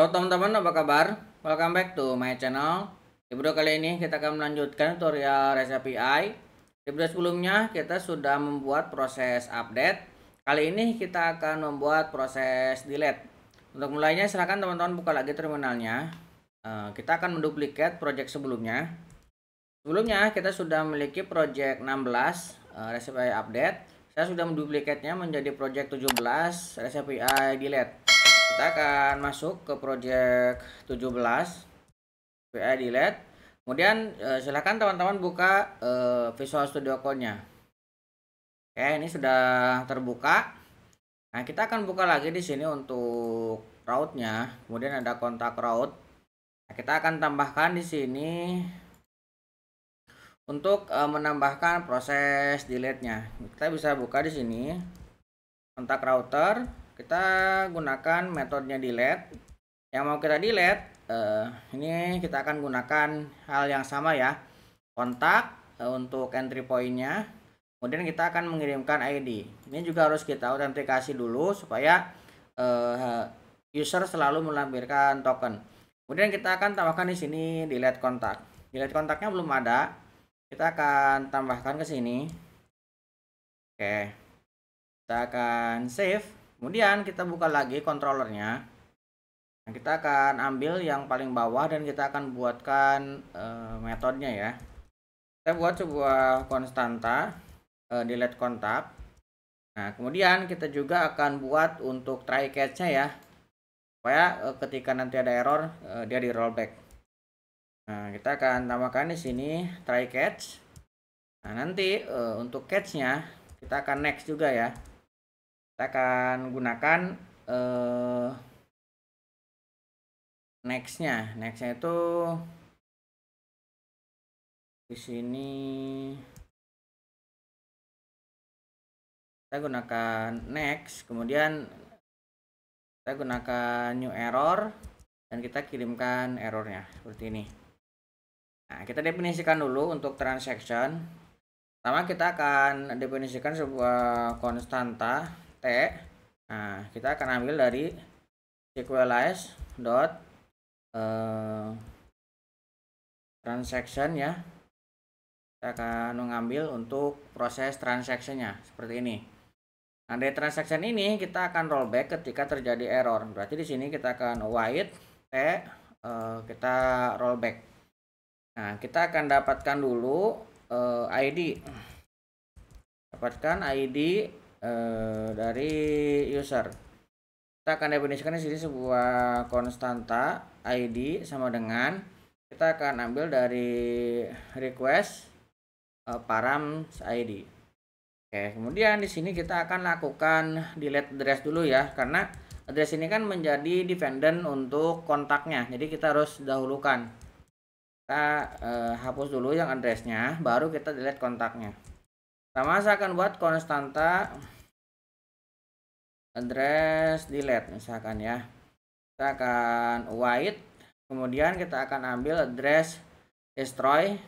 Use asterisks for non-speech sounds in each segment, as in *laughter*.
Halo teman-teman apa kabar? Welcome back to my channel Di video kali ini kita akan melanjutkan tutorial REST API Di video sebelumnya kita sudah membuat proses update Kali ini kita akan membuat proses delete Untuk mulainya silahkan teman-teman buka lagi terminalnya eh, Kita akan menduplikat project sebelumnya Sebelumnya kita sudah memiliki project 16 REST API update Saya sudah menduplikatnya menjadi project 17 REST API delete kita akan masuk ke project 17 PI delete kemudian eh, silahkan teman-teman buka eh, Visual Studio Code-nya oke ini sudah terbuka nah kita akan buka lagi di sini untuk route-nya kemudian ada kontak route nah, kita akan tambahkan di sini untuk eh, menambahkan proses delete-nya. Kita bisa buka di sini kontak router kita gunakan metodenya delete yang mau kita delete uh, ini kita akan gunakan hal yang sama ya kontak uh, untuk entry pointnya kemudian kita akan mengirimkan ID ini juga harus kita autentikasi dulu supaya uh, user selalu melampirkan token kemudian kita akan tambahkan di sini delete kontak delete kontaknya belum ada kita akan tambahkan ke sini oke kita akan save kemudian kita buka lagi kontrolernya. nah, kita akan ambil yang paling bawah dan kita akan buatkan uh, metodenya ya kita buat sebuah konstanta uh, delete kontak nah kemudian kita juga akan buat untuk try catch nya ya supaya uh, ketika nanti ada error uh, dia di rollback nah kita akan tambahkan di sini try catch nah nanti uh, untuk catch nya kita akan next juga ya kita akan gunakan uh, nextnya nextnya itu di sini kita gunakan next kemudian kita gunakan new error dan kita kirimkan errornya seperti ini nah kita definisikan dulu untuk transaction pertama kita akan definisikan sebuah konstanta T. Nah, kita akan ambil dari SQLize dot eh, transaction ya. Kita akan mengambil untuk proses transaksinya seperti ini. Nah, dari transaction ini kita akan rollback ketika terjadi error. Berarti di sini kita akan white T eh, kita rollback. Nah, kita akan dapatkan dulu eh, ID. Dapatkan ID eh, dari user kita akan definisikan di sini sebuah konstanta id sama dengan kita akan ambil dari request eh, params id oke kemudian di sini kita akan lakukan delete address dulu ya karena address ini kan menjadi dependent untuk kontaknya jadi kita harus dahulukan kita eh, hapus dulu yang addressnya baru kita delete kontaknya sama nah, saya akan buat konstanta address delete misalkan ya kita akan white kemudian kita akan ambil address destroy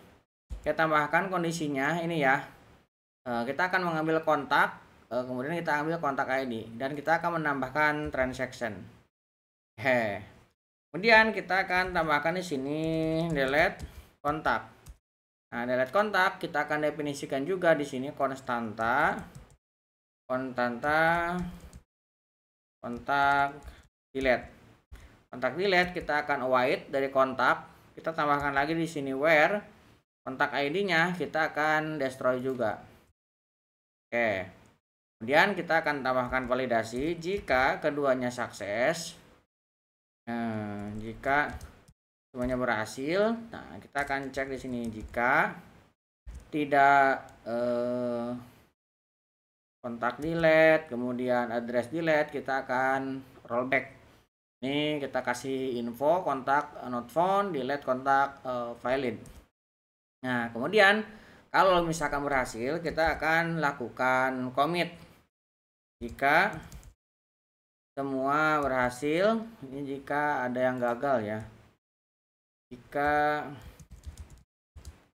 kita tambahkan kondisinya ini ya eh, kita akan mengambil kontak eh, kemudian kita ambil kontak ID dan kita akan menambahkan transaction he kemudian kita akan tambahkan di sini delete kontak Nah, delete kontak kita akan definisikan juga di sini konstanta konstanta kontak delete. Kontak delete kita akan await dari kontak. Kita tambahkan lagi di sini where kontak ID-nya kita akan destroy juga. Oke. Kemudian kita akan tambahkan validasi jika keduanya sukses. Nah, jika semuanya berhasil nah kita akan cek di sini jika tidak eh, kontak delete kemudian address delete kita akan rollback ini kita kasih info kontak eh, not found delete kontak eh, valid nah kemudian kalau misalkan berhasil kita akan lakukan commit jika semua berhasil ini jika ada yang gagal ya jika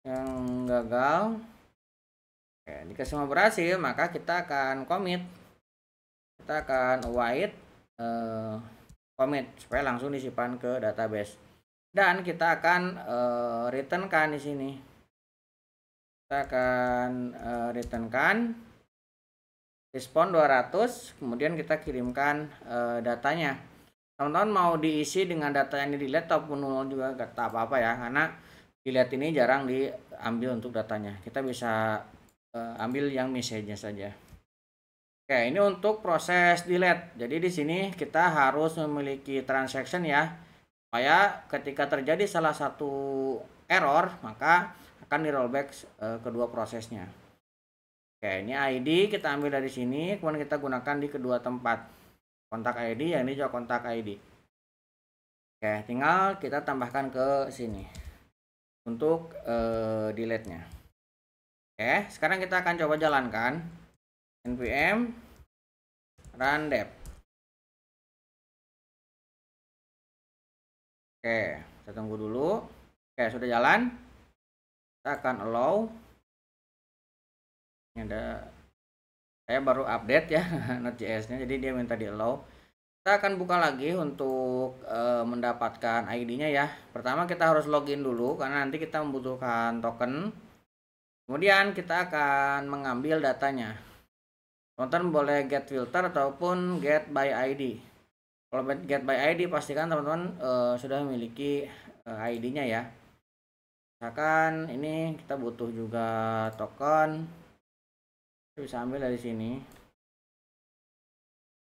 yang gagal ya, jika semua berhasil maka kita akan commit kita akan wait uh, eh, commit supaya langsung disimpan ke database dan kita akan uh, returnkan di sini kita akan uh, returnkan respon 200 kemudian kita kirimkan uh, datanya teman-teman mau diisi dengan data yang di laptop ataupun nol juga tak apa-apa ya karena dilihat ini jarang diambil untuk datanya kita bisa uh, ambil yang message-nya saja oke ini untuk proses delete jadi di sini kita harus memiliki transaction ya supaya ketika terjadi salah satu error maka akan di rollback uh, eh, kedua prosesnya oke ini ID kita ambil dari sini kemudian kita gunakan di kedua tempat kontak ID ya ini juga kontak ID oke tinggal kita tambahkan ke sini untuk uh, eh, delete nya oke sekarang kita akan coba jalankan npm run dev oke kita tunggu dulu oke sudah jalan kita akan allow ini ada saya baru update ya *laughs* Node.js nya jadi dia minta di allow kita akan buka lagi untuk e, mendapatkan ID nya ya pertama kita harus login dulu karena nanti kita membutuhkan token kemudian kita akan mengambil datanya teman-teman boleh get filter ataupun get by ID kalau get by ID pastikan teman-teman e, sudah memiliki e, eh, ID nya ya misalkan ini kita butuh juga token bisa ambil dari sini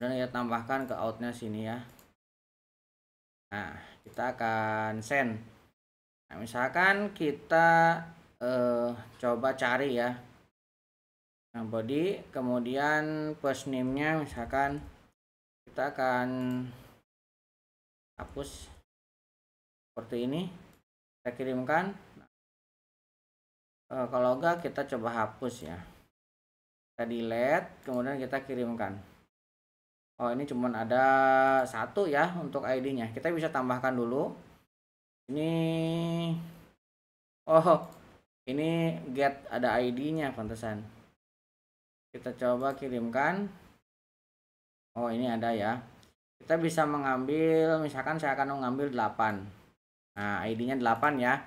dan kita tambahkan ke outnya sini ya nah kita akan send nah misalkan kita eh, coba cari ya nah body kemudian first name nya misalkan kita akan hapus seperti ini kita kirimkan nah, eh, kalau enggak kita coba hapus ya kita delete kemudian kita kirimkan oh ini cuman ada satu ya untuk ID nya kita bisa tambahkan dulu ini oh ini get ada ID nya pantesan kita coba kirimkan oh ini ada ya kita bisa mengambil misalkan saya akan mengambil 8 nah ID nya 8 ya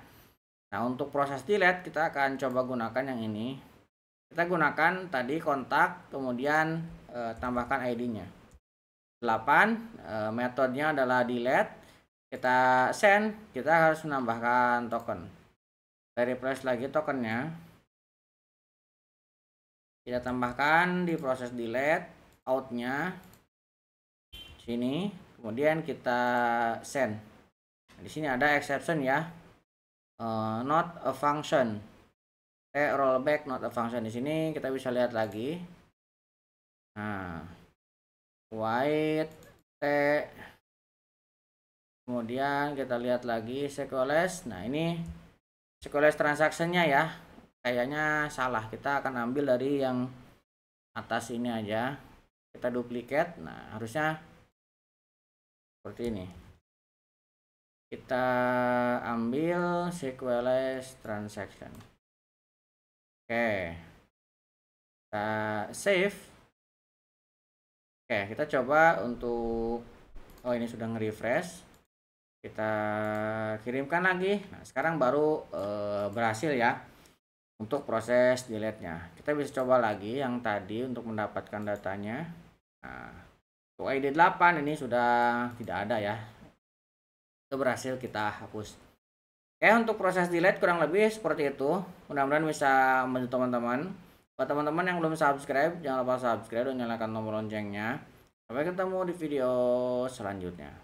Nah untuk proses delete kita akan coba gunakan yang ini kita gunakan tadi kontak kemudian e, tambahkan ID-nya 8 e, eh, metodenya adalah delete kita send kita harus menambahkan token kita refresh lagi tokennya kita tambahkan di proses delete out nya sini kemudian kita send di sini ada exception ya uh, not a function pakai eh, rollback not a function di sini kita bisa lihat lagi nah white t kemudian kita lihat lagi sequence nah ini sequence transaksinya ya kayaknya salah kita akan ambil dari yang atas ini aja kita duplikat nah harusnya seperti ini kita ambil sequence transaction oke kita save oke kita coba untuk oh ini sudah nge-refresh kita kirimkan lagi nah sekarang baru uh, berhasil ya untuk proses delete nya kita bisa coba lagi yang tadi untuk mendapatkan datanya nah untuk ID 8 ini sudah tidak ada ya itu berhasil kita hapus Oke, eh, untuk proses delete kurang lebih seperti itu. Mudah-mudahan bisa membantu teman-teman. Buat teman-teman yang belum subscribe, jangan lupa subscribe dan nyalakan tombol loncengnya. Sampai ketemu di video selanjutnya.